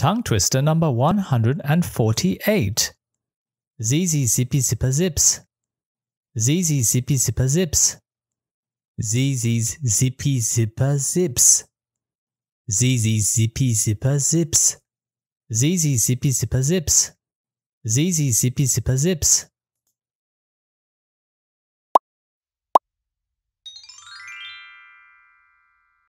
Tongue twister number 148. Zizi zippy zipper zips. Zizi zippy zipper zips. Zizi's zippy zipper zips. Zizi zippy zipper zips. Zizi zippy zipper zips. Zizi zippy zipper zips.